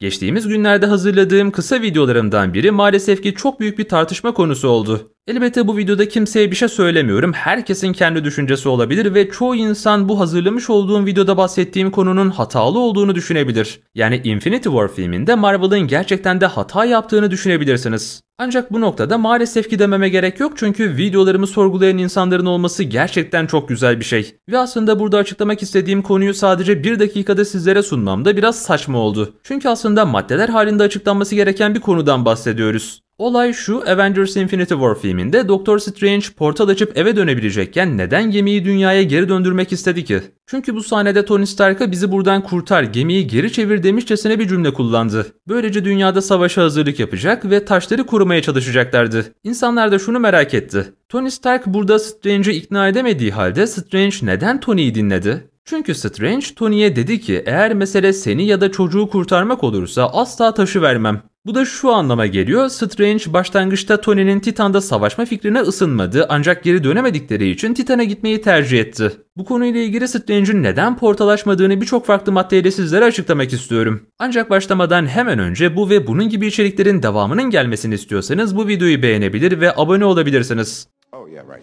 Geçtiğimiz günlerde hazırladığım kısa videolarımdan biri maalesef ki çok büyük bir tartışma konusu oldu. Elbette bu videoda kimseye bir şey söylemiyorum. Herkesin kendi düşüncesi olabilir ve çoğu insan bu hazırlamış olduğum videoda bahsettiğim konunun hatalı olduğunu düşünebilir. Yani Infinity War filminde Marvel'ın gerçekten de hata yaptığını düşünebilirsiniz. Ancak bu noktada maalesef ki dememe gerek yok çünkü videolarımı sorgulayan insanların olması gerçekten çok güzel bir şey. Ve aslında burada açıklamak istediğim konuyu sadece bir dakikada sizlere sunmam da biraz saçma oldu. Çünkü aslında maddeler halinde açıklanması gereken bir konudan bahsediyoruz. Olay şu Avengers Infinity War filminde Doctor Strange portal açıp eve dönebilecekken neden gemiyi dünyaya geri döndürmek istedi ki? Çünkü bu sahnede Tony Stark'a bizi buradan kurtar gemiyi geri çevir demişçesine bir cümle kullandı. Böylece dünyada savaşa hazırlık yapacak ve taşları korumaya çalışacaklardı. İnsanlar da şunu merak etti. Tony Stark burada Strange'i ikna edemediği halde Strange neden Tony'yi dinledi? Çünkü Strange Tony'ye dedi ki eğer mesele seni ya da çocuğu kurtarmak olursa asla taşı vermem. Bu da şu anlama geliyor. Strange başlangıçta Tony'nin Titan'da savaşma fikrine ısınmadı ancak geri dönemedikleri için Titan'a gitmeyi tercih etti. Bu konuyla ilgili Strange'in neden portalaşmadığını birçok farklı maddeyle sizlere açıklamak istiyorum. Ancak başlamadan hemen önce bu ve bunun gibi içeriklerin devamının gelmesini istiyorsanız bu videoyu beğenebilir ve abone olabilirsiniz. Oh yeah, right.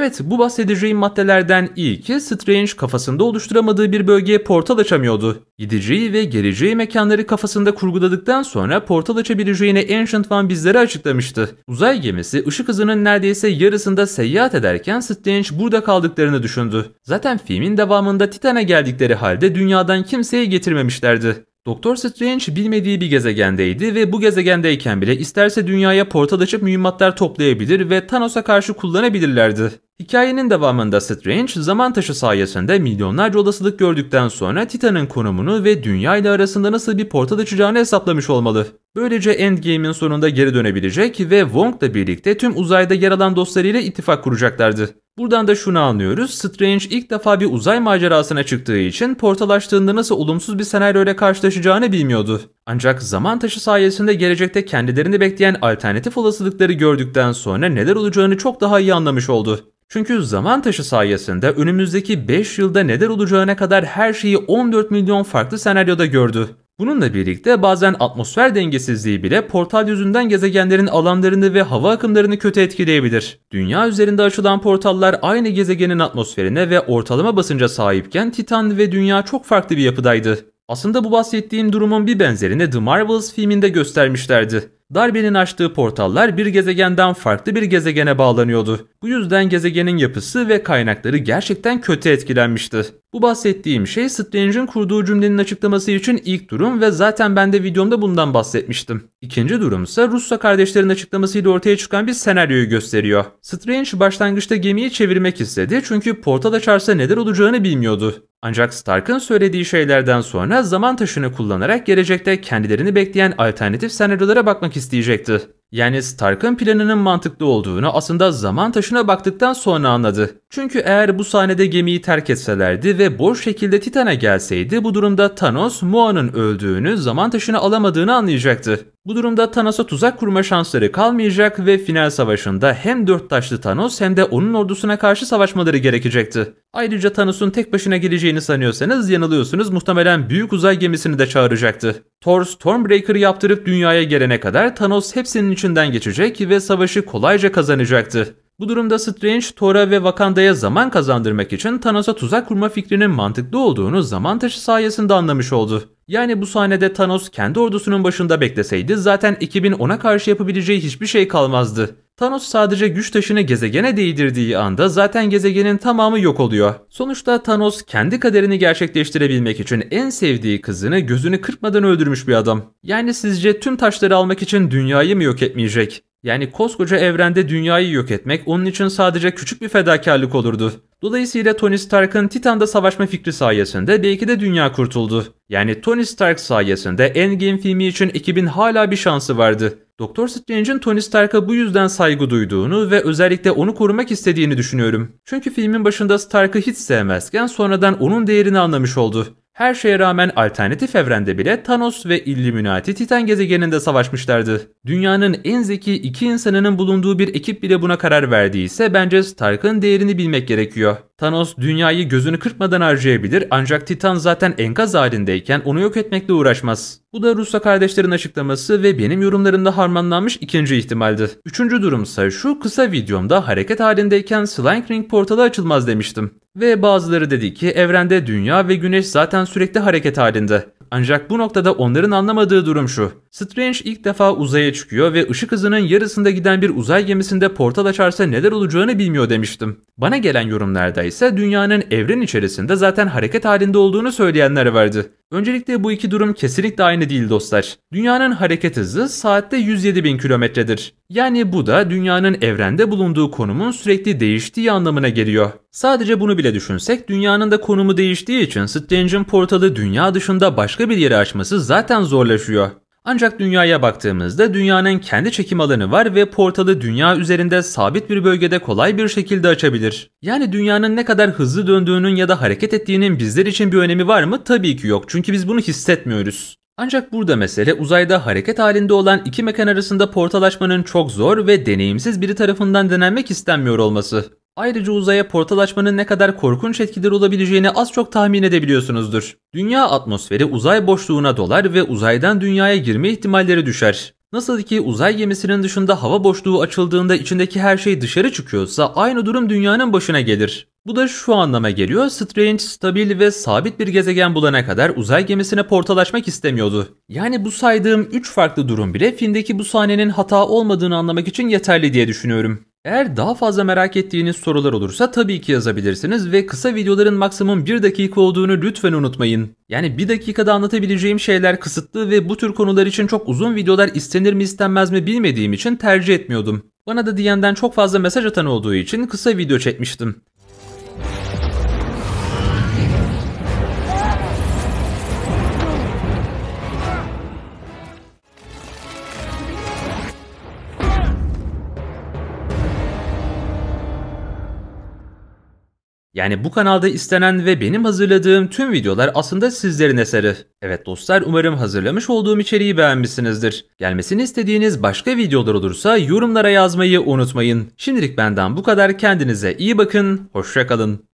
Evet bu bahsedeceğim maddelerden ilki Strange kafasında oluşturamadığı bir bölgeye portal açamıyordu. Gideceği ve geleceği mekanları kafasında kurguladıktan sonra portal açabileceğini Ancient One bizlere açıklamıştı. Uzay gemisi ışık hızının neredeyse yarısında seyahat ederken Strange burada kaldıklarını düşündü. Zaten filmin devamında Titan'a geldikleri halde dünyadan kimseyi getirmemişlerdi. Doktor Strange bilmediği bir gezegendeydi ve bu gezegendeyken bile isterse dünyaya portal açıp mühimmatlar toplayabilir ve Thanos'a karşı kullanabilirlerdi. Hikayenin devamında Strange, zaman taşı sayesinde milyonlarca olasılık gördükten sonra Titan'ın konumunu ve dünya ile arasında nasıl bir portal açacağını hesaplamış olmalı. Böylece Endgame'in sonunda geri dönebilecek ve Wong'la birlikte tüm uzayda yer alan dostlarıyla ittifak kuracaklardı. Buradan da şunu anlıyoruz, Strange ilk defa bir uzay macerasına çıktığı için portal açtığında nasıl olumsuz bir senaryo ile karşılaşacağını bilmiyordu. Ancak zaman taşı sayesinde gelecekte kendilerini bekleyen alternatif olasılıkları gördükten sonra neler olacağını çok daha iyi anlamış oldu. Çünkü zaman taşı sayesinde önümüzdeki 5 yılda neler olacağına kadar her şeyi 14 milyon farklı senaryoda gördü. Bununla birlikte bazen atmosfer dengesizliği bile portal yüzünden gezegenlerin alanlarını ve hava akımlarını kötü etkileyebilir. Dünya üzerinde açılan portallar aynı gezegenin atmosferine ve ortalama basınca sahipken Titan ve Dünya çok farklı bir yapıdaydı. Aslında bu bahsettiğim durumun bir benzerini The Marvels filminde göstermişlerdi. Darbenin açtığı portallar bir gezegenden farklı bir gezegene bağlanıyordu. Bu yüzden gezegenin yapısı ve kaynakları gerçekten kötü etkilenmişti. Bu bahsettiğim şey Strange'in kurduğu cümlenin açıklaması için ilk durum ve zaten ben de videomda bundan bahsetmiştim. İkinci durum ise Russo kardeşlerin açıklamasıyla ortaya çıkan bir senaryoyu gösteriyor. Strange başlangıçta gemiyi çevirmek istedi çünkü portal açarsa neler olacağını bilmiyordu. Ancak Stark'ın söylediği şeylerden sonra zaman taşını kullanarak gelecekte kendilerini bekleyen alternatif senaryolara bakmak istedi isteyecekti. Yani Stark'ın planının mantıklı olduğunu aslında zaman taşına baktıktan sonra anladı. Çünkü eğer bu sahnede gemiyi terk etselerdi ve boş şekilde Titan'a gelseydi bu durumda Thanos Moa'nın öldüğünü zaman taşını alamadığını anlayacaktı. Bu durumda Thanos'a tuzak kurma şansları kalmayacak ve final savaşında hem dört taşlı Thanos hem de onun ordusuna karşı savaşmaları gerekecekti. Ayrıca Thanos'un tek başına geleceğini sanıyorsanız yanılıyorsunuz muhtemelen büyük uzay gemisini de çağıracaktı. Thor Stormbreaker yaptırıp dünyaya gelene kadar Thanos hepsinin içinden geçecek ve savaşı kolayca kazanacaktı. Bu durumda Strange, Thor'a ve Wakanda'ya zaman kazandırmak için Thanos'a tuzak kurma fikrinin mantıklı olduğunu zaman taşı sayesinde anlamış oldu. Yani bu sahnede Thanos kendi ordusunun başında bekleseydi zaten ekibin ona karşı yapabileceği hiçbir şey kalmazdı. Thanos sadece güç taşını gezegene değdirdiği anda zaten gezegenin tamamı yok oluyor. Sonuçta Thanos kendi kaderini gerçekleştirebilmek için en sevdiği kızını gözünü kırpmadan öldürmüş bir adam. Yani sizce tüm taşları almak için dünyayı mı yok etmeyecek? Yani koskoca evrende dünyayı yok etmek onun için sadece küçük bir fedakarlık olurdu. Dolayısıyla Tony Stark'ın Titan'da savaşma fikri sayesinde belki de dünya kurtuldu. Yani Tony Stark sayesinde Endgame filmi için ekibin hala bir şansı vardı. Doktor Strange'in Tony Stark'a bu yüzden saygı duyduğunu ve özellikle onu korumak istediğini düşünüyorum. Çünkü filmin başında Stark'ı hiç sevmezken sonradan onun değerini anlamış oldu. Her şeye rağmen alternatif evrende bile Thanos ve Illuminati Titan gezegeninde savaşmışlardı. Dünyanın en zeki iki insanının bulunduğu bir ekip bile buna karar verdiyse bence Stark'ın değerini bilmek gerekiyor. Thanos dünyayı gözünü kırpmadan harcayabilir ancak Titan zaten enkaz halindeyken onu yok etmekle uğraşmaz. Bu da Russo kardeşlerin açıklaması ve benim yorumlarımda harmanlanmış ikinci ihtimaldi. Üçüncü durum ise şu kısa videomda hareket halindeyken Slank Ring portalı açılmaz demiştim. Ve bazıları dedi ki evrende dünya ve güneş zaten sürekli hareket halinde. Ancak bu noktada onların anlamadığı durum şu. Strange ilk defa uzaya çıkıyor ve ışık hızının yarısında giden bir uzay gemisinde portal açarsa neler olacağını bilmiyor demiştim. Bana gelen yorumlarda ise dünyanın evren içerisinde zaten hareket halinde olduğunu söyleyenler vardı. Öncelikle bu iki durum kesinlikle aynı değil dostlar. Dünyanın hareket hızı saatte 107 bin kilometredir. Yani bu da dünyanın evrende bulunduğu konumun sürekli değiştiği anlamına geliyor. Sadece bunu bile düşünsek dünyanın da konumu değiştiği için Strange'in portalı dünya dışında başka bir yere açması zaten zorlaşıyor. Ancak dünyaya baktığımızda dünyanın kendi çekim alanı var ve portalı dünya üzerinde sabit bir bölgede kolay bir şekilde açabilir. Yani dünyanın ne kadar hızlı döndüğünün ya da hareket ettiğinin bizler için bir önemi var mı? Tabii ki yok çünkü biz bunu hissetmiyoruz. Ancak burada mesele uzayda hareket halinde olan iki mekan arasında portalaşmanın çok zor ve deneyimsiz biri tarafından denenmek istenmiyor olması. Ayrıca uzaya portal açmanın ne kadar korkunç etkileri olabileceğini az çok tahmin edebiliyorsunuzdur. Dünya atmosferi uzay boşluğuna dolar ve uzaydan dünyaya girme ihtimalleri düşer. Nasıl ki uzay gemisinin dışında hava boşluğu açıldığında içindeki her şey dışarı çıkıyorsa aynı durum dünyanın başına gelir. Bu da şu anlama geliyor, Strange stabil ve sabit bir gezegen bulana kadar uzay gemisine portal açmak istemiyordu. Yani bu saydığım 3 farklı durum bile filmdeki bu sahnenin hata olmadığını anlamak için yeterli diye düşünüyorum. Eğer daha fazla merak ettiğiniz sorular olursa tabii ki yazabilirsiniz ve kısa videoların maksimum 1 dakika olduğunu lütfen unutmayın. Yani 1 dakikada anlatabileceğim şeyler kısıtlı ve bu tür konular için çok uzun videolar istenir mi istenmez mi bilmediğim için tercih etmiyordum. Bana da DM'den çok fazla mesaj atan olduğu için kısa video çekmiştim. Yani bu kanalda istenen ve benim hazırladığım tüm videolar aslında sizlerin eseri. Evet dostlar umarım hazırlamış olduğum içeriği beğenmişsinizdir. Gelmesini istediğiniz başka videolar olursa yorumlara yazmayı unutmayın. Şimdilik benden bu kadar kendinize iyi bakın, hoşçakalın.